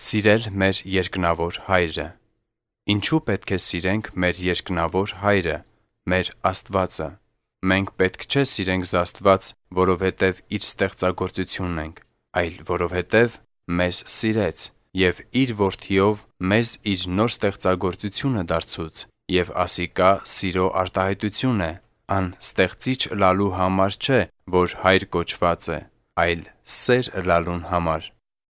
Սիրել մեր երկնավոր հայրը։ Ինչու պետք է սիրենք մեր երկնավոր հայրը, մեր Աստվածը։ Մենք պետք չէ սիրենք զաստված, որովհետև իր ստեղծագործությունն ենք, այլ որովհետև մեզ սիրեց եւ իր որդիով մեզ իր նոր ստեղծագործությունը դարձուց եւ ասիկա սիրո արտահայտություն է ան ստեղծիչ լալու համար չէ որ հայր կոչված է այլ սեր լալուն համար